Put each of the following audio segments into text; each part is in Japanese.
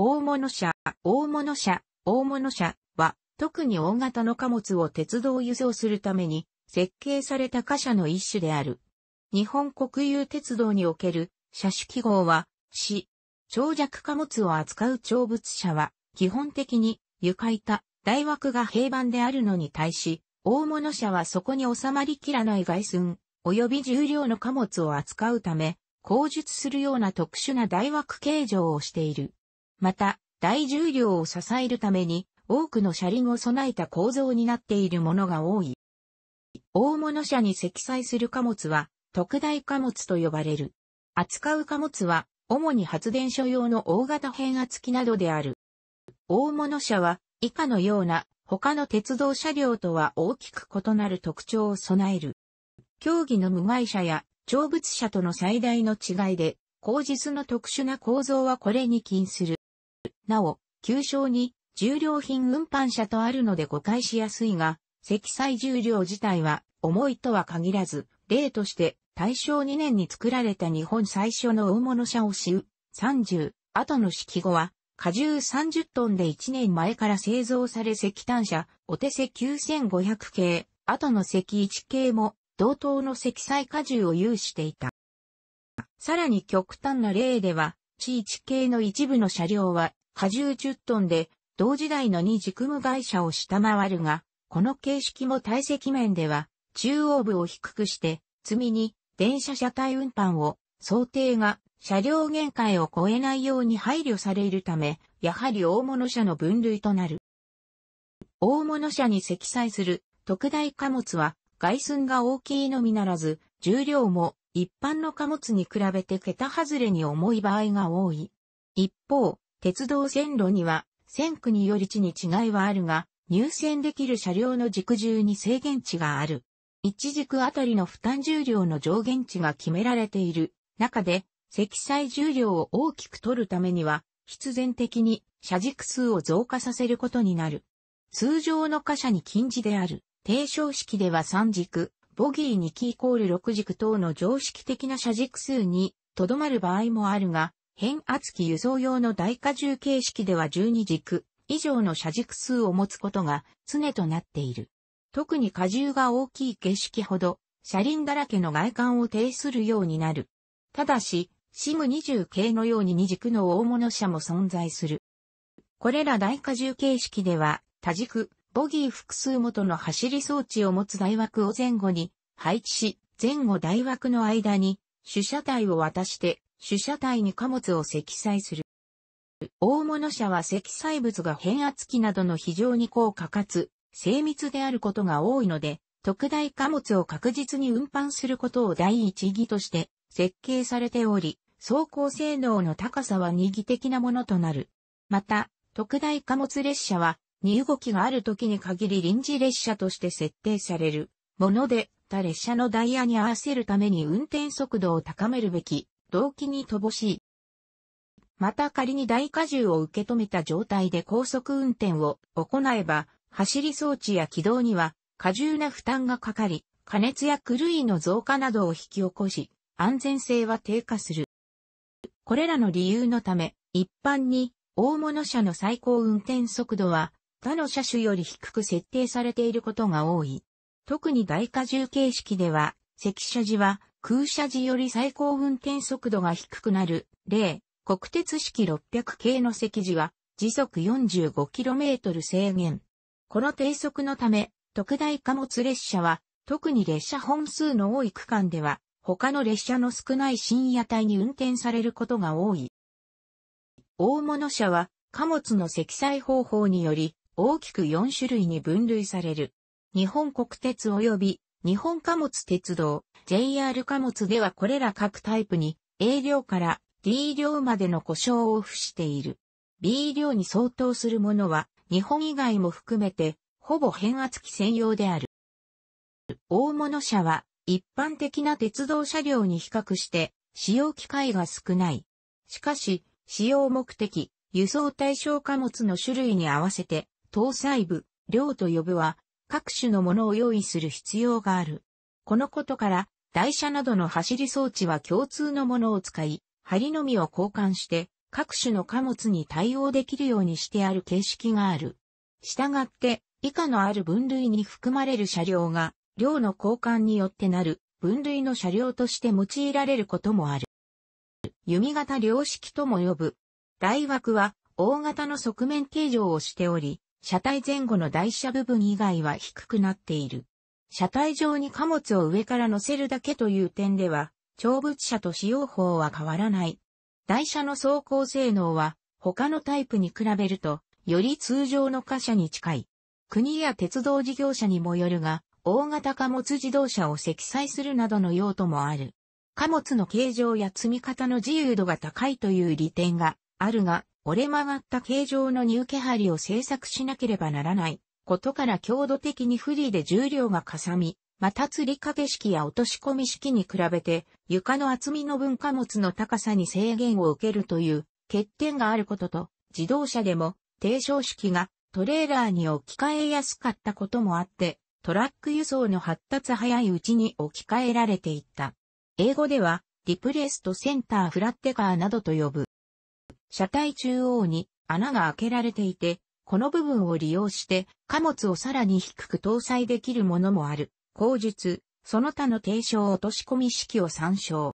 大物車、大物車、大物車は、特に大型の貨物を鉄道輸送するために、設計された貨車の一種である。日本国有鉄道における車種記号は、市。長尺貨物を扱う長物車は、基本的に床板、台枠が平板であるのに対し、大物車はそこに収まりきらない外寸、及び重量の貨物を扱うため、工述するような特殊な台枠形状をしている。また、大重量を支えるために、多くの車輪を備えた構造になっているものが多い。大物車に積載する貨物は、特大貨物と呼ばれる。扱う貨物は、主に発電所用の大型変圧器などである。大物車は、以下のような、他の鉄道車両とは大きく異なる特徴を備える。競技の無害車や、長物車との最大の違いで、工実の特殊な構造はこれに近する。なお、旧称に重量品運搬車とあるので誤解しやすいが、積載重量自体は重いとは限らず、例として大正2年に作られた日本最初の大物車を使う30、後の式後は、荷重30トンで1年前から製造され石炭車、お手製9500系、後の石1系も同等の積載荷重を有していた。さらに極端な例では、C1 系の一部の車両は荷重10トンで、同時代の2軸無会社を下回るが、この形式も体積面では、中央部を低くして、積みに、電車車体運搬を、想定が、車両限界を超えないように配慮されるため、やはり大物車の分類となる。大物車に積載する特大貨物は外寸が大きいのみならず、重量も一般の貨物に比べて桁外れに重い場合が多い。一方、鉄道線路には、線区により地に違いはあるが、入線できる車両の軸重に制限値がある。一軸あたりの負担重量の上限値が決められている中で、積載重量を大きく取るためには、必然的に車軸数を増加させることになる。通常の貨車に近似である、低床式では3軸、ボギー2機イコール6軸等の常識的な車軸数にとどまる場合もあるが、変圧器輸送用の大荷重形式では12軸以上の車軸数を持つことが常となっている。特に荷重が大きい形式ほど車輪だらけの外観を呈するようになる。ただし、シム20系のように2軸の大物車も存在する。これら大荷重形式では、多軸、ボギー複数元の走り装置を持つ台枠を前後に配置し、前後台枠の間に主車体を渡して主車体に貨物を積載する。大物車は積載物が変圧器などの非常に高価かつ精密であることが多いので、特大貨物を確実に運搬することを第一義として設計されており、走行性能の高さは二義的なものとなる。また、特大貨物列車は、荷動きがある時に限り臨時列車として設定されるもので、他列車のダイヤに合わせるために運転速度を高めるべき動機に乏しい。また仮に大荷重を受け止めた状態で高速運転を行えば、走り装置や軌道には過重な負担がかかり、加熱や狂いの増加などを引き起こし、安全性は低下する。これらの理由のため、一般に大物車の最高運転速度は他の車種より低く設定されていることが多い。特に大荷重形式では、赤車時は空車時より最高運転速度が低くなる、例、国鉄式600系の席時は、時速 45km 制限。この低速のため、特大貨物列車は、特に列車本数の多い区間では、他の列車の少ない深夜帯に運転されることが多い。大物車は、貨物の積載方法により、大きく4種類に分類される。日本国鉄及び日本貨物鉄道、JR 貨物ではこれら各タイプに A 量から D 量までの故障を付している。B 量に相当するものは日本以外も含めてほぼ変圧器専用である。大物車は一般的な鉄道車両に比較して使用機会が少ない。しかし、使用目的、輸送対象貨物の種類に合わせて、搭載部、量と呼ぶは、各種のものを用意する必要がある。このことから、台車などの走り装置は共通のものを使い、針のみを交換して各種の貨物に対応できるようにしてある形式がある。したがって、以下のある分類に含まれる車両が、量の交換によってなる分類の車両として用いられることもある。弓型量式とも呼ぶ。台枠は、大型の側面形状をしており、車体前後の台車部分以外は低くなっている。車体上に貨物を上から乗せるだけという点では、長物車と使用法は変わらない。台車の走行性能は、他のタイプに比べると、より通常の貨車に近い。国や鉄道事業者にもよるが、大型貨物自動車を積載するなどの用途もある。貨物の形状や積み方の自由度が高いという利点があるが、折れ曲がった形状の入ュ張りを製作しなければならない。ことから強度的に不利で重量がかさみ、また釣り掛け式や落とし込み式に比べて床の厚みの分化物の高さに制限を受けるという欠点があることと自動車でも低床式がトレーラーに置き換えやすかったこともあってトラック輸送の発達早いうちに置き換えられていった。英語ではリプレストセンターフラッテカーなどと呼ぶ。車体中央に穴が開けられていてこの部分を利用して貨物をさらに低く搭載できるものもある。口述、その他の提唱落とし込み式を参照。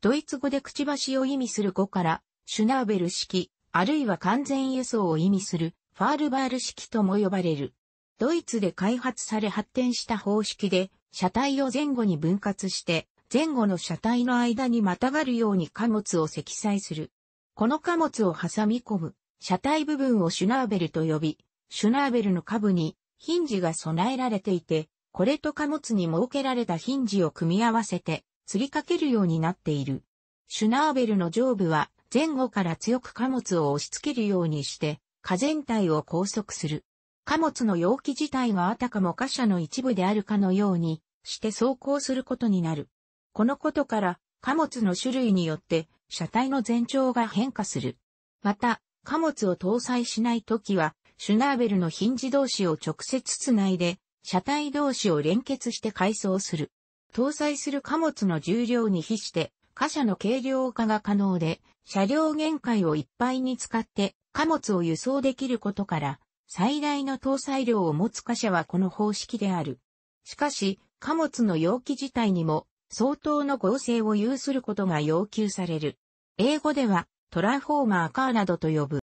ドイツ語でくちばしを意味する語から、シュナーベル式、あるいは完全輸送を意味する、ファールバール式とも呼ばれる。ドイツで開発され発展した方式で、車体を前後に分割して、前後の車体の間にまたがるように貨物を積載する。この貨物を挟み込む車体部分をシュナーベルと呼び、シュナーベルの下部にヒンジが備えられていて、これと貨物に設けられたヒンジを組み合わせて、吊りかけるようになっている。シュナーベルの上部は前後から強く貨物を押し付けるようにして、貨全体を拘束する。貨物の容器自体があたかも貨車の一部であるかのようにして走行することになる。このことから貨物の種類によって車体の全長が変化する。また、貨物を搭載しないときは、シュナーベルのヒンジ同士を直接つないで、車体同士を連結して改装する。搭載する貨物の重量に比して、貨車の軽量化が可能で、車両限界をいっぱいに使って貨物を輸送できることから、最大の搭載量を持つ貨車はこの方式である。しかし、貨物の容器自体にも相当の合成を有することが要求される。英語では、トラフォーマーカーなどと呼ぶ。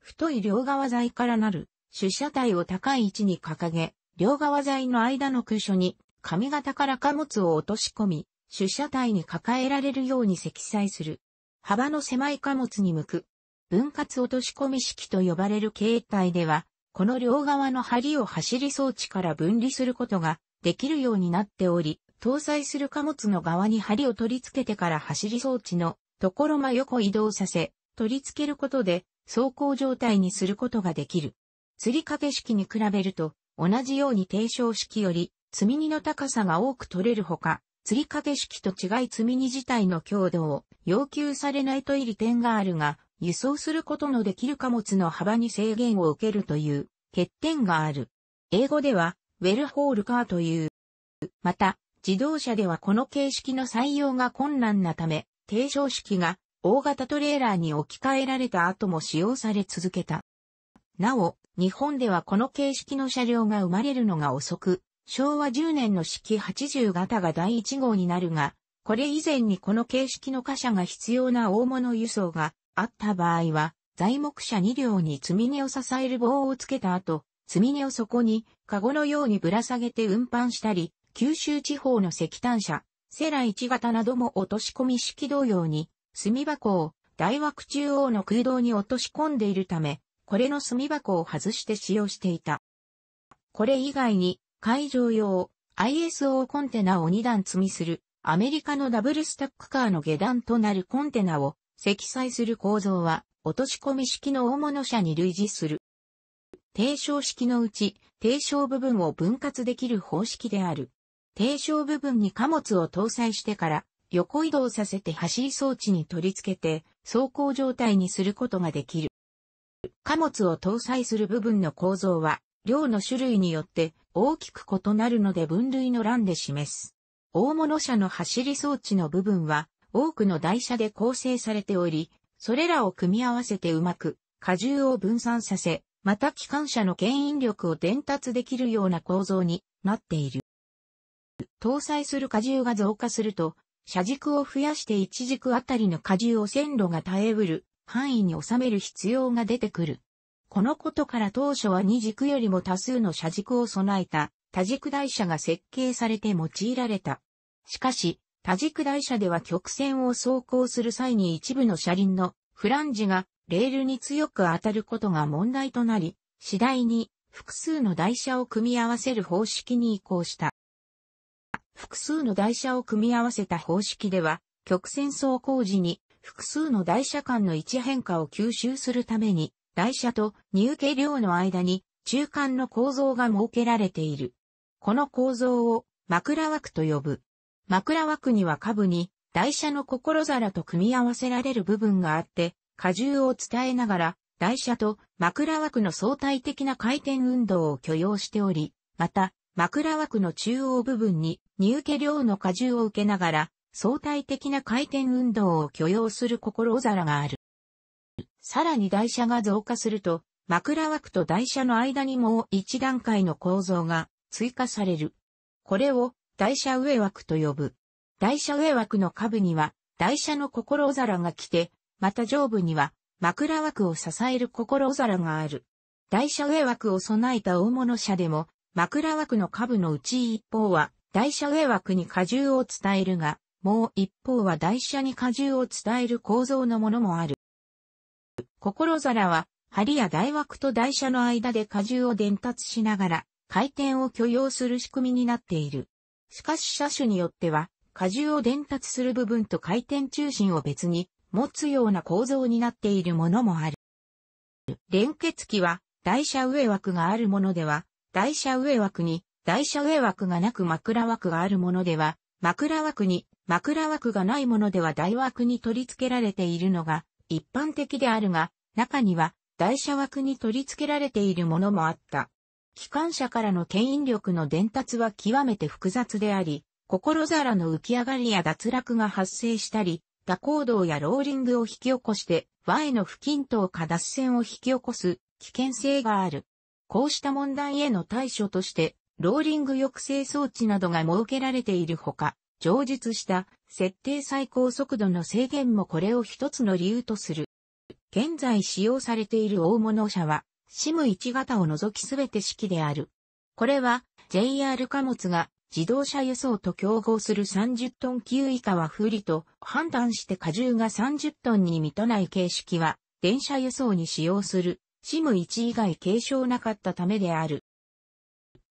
太い両側材からなる主車体を高い位置に掲げ、両側材の間の空所に髪型から貨物を落とし込み、出社体に抱えられるように積載する。幅の狭い貨物に向く。分割落とし込み式と呼ばれる形態では、この両側の針を走り装置から分離することができるようになっており、搭載する貨物の側に針を取り付けてから走り装置のところ間横移動させ、取り付けることで走行状態にすることができる。釣り掛け式に比べると、同じように低床式より、積み荷の高さが多く取れるほか、釣り掛け式と違い積み荷自体の強度を要求されないといり点があるが、輸送することのできる貨物の幅に制限を受けるという欠点がある。英語では、ウェルホールカーという。また、自動車ではこの形式の採用が困難なため、低床式が大型トレーラーに置き換えられた後も使用され続けた。なお、日本ではこの形式の車両が生まれるのが遅く、昭和10年の式80型が第1号になるが、これ以前にこの形式の貨車が必要な大物輸送があった場合は、材木車2両に積み荷を支える棒をつけた後、積み荷をそこに、カゴのようにぶら下げて運搬したり、九州地方の石炭車、セラ1型なども落とし込み式同様に、墨箱を大枠中央の空洞に落とし込んでいるため、これの墨箱を外して使用していた。これ以外に、会場用 ISO コンテナを2段積みする、アメリカのダブルスタックカーの下段となるコンテナを積載する構造は、落とし込み式の大物車に類似する。低床式のうち、低床部分を分割できる方式である。低床部分に貨物を搭載してから横移動させて走り装置に取り付けて走行状態にすることができる。貨物を搭載する部分の構造は量の種類によって大きく異なるので分類の欄で示す。大物車の走り装置の部分は多くの台車で構成されており、それらを組み合わせてうまく荷重を分散させ、また機関車の牽引力を伝達できるような構造になっている。搭載する荷重が増加すると、車軸を増やして一軸あたりの荷重を線路が耐えうる範囲に収める必要が出てくる。このことから当初は二軸よりも多数の車軸を備えた多軸台車が設計されて用いられた。しかし、多軸台車では曲線を走行する際に一部の車輪のフランジがレールに強く当たることが問題となり、次第に複数の台車を組み合わせる方式に移行した。複数の台車を組み合わせた方式では、曲線走行時に複数の台車間の位置変化を吸収するために、台車と入家量の間に中間の構造が設けられている。この構造を枕枠と呼ぶ。枕枠には下部に台車の心皿と組み合わせられる部分があって、荷重を伝えながら台車と枕枠の相対的な回転運動を許容しており、また枕枠の中央部分に入家量の荷重を受けながら相対的な回転運動を許容する心皿がある。さらに台車が増加すると、枕枠と台車の間にもう一段階の構造が追加される。これを台車上枠と呼ぶ。台車上枠の下部には台車の心皿が来て、また上部には枕枠を支える心皿がある。台車上枠を備えた大物車でも枕枠の下部のうち一方は、台車上枠に荷重を伝えるが、もう一方は台車に荷重を伝える構造のものもある。心皿は、針や台枠と台車の間で荷重を伝達しながら、回転を許容する仕組みになっている。しかし車種によっては、荷重を伝達する部分と回転中心を別に持つような構造になっているものもある。連結器は、台車上枠があるものでは、台車上枠に、台車上枠がなく枕枠があるものでは、枕枠に、枕枠がないものでは台枠に取り付けられているのが一般的であるが、中には台車枠に取り付けられているものもあった。機関車からの牽引力の伝達は極めて複雑であり、心皿の浮き上がりや脱落が発生したり、蛇行動やローリングを引き起こして、和への不均等下脱線を引き起こす危険性がある。こうした問題への対処として、ローリング抑制装置などが設けられているほか、上述した設定最高速度の制限もこれを一つの理由とする。現在使用されている大物車は、SIM1 型を除きすべて式である。これは、JR 貨物が自動車輸送と競合する30トン級以下は不利と判断して荷重が30トンに満たない形式は電車輸送に使用するシム1以外継承なかったためである。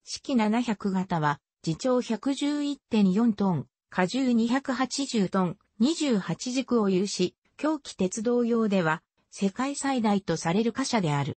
式700型は、自長111.4トン、荷重280トン、28軸を有し、狂気鉄道用では、世界最大とされる貨車である。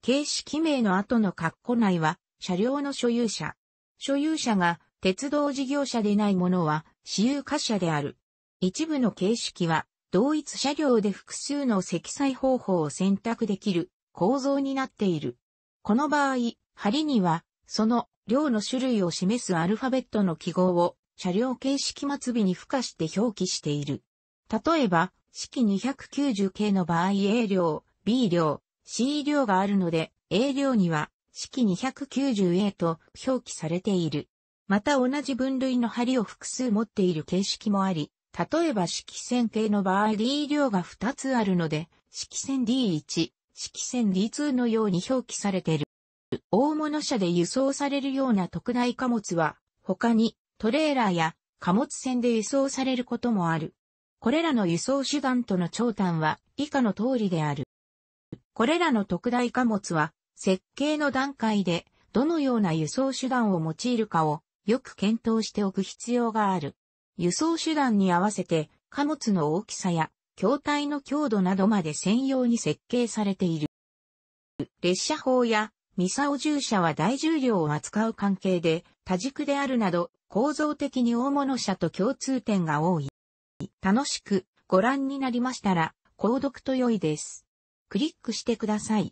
形式名の後の括弧内は、車両の所有者。所有者が、鉄道事業者でないものは、私有貨車である。一部の形式は、同一車両で複数の積載方法を選択できる構造になっている。この場合、針には、その量の種類を示すアルファベットの記号を車両形式末尾に付加して表記している。例えば、式290系の場合 A 量、B 量、C 量があるので、A 量には式 290A と表記されている。また同じ分類の針を複数持っている形式もあり、例えば式線形の場合 D 量が2つあるので、式線 D1、式船 D2 のように表記されている。大物車で輸送されるような特大貨物は、他にトレーラーや貨物船で輸送されることもある。これらの輸送手段との長短は以下の通りである。これらの特大貨物は設計の段階でどのような輸送手段を用いるかをよく検討しておく必要がある。輸送手段に合わせて貨物の大きさや筐体の強度などまで専用に設計されている。列車砲やミサオ銃車は大重量を扱う関係で多軸であるなど構造的に大物車と共通点が多い。楽しくご覧になりましたら購読と良いです。クリックしてください。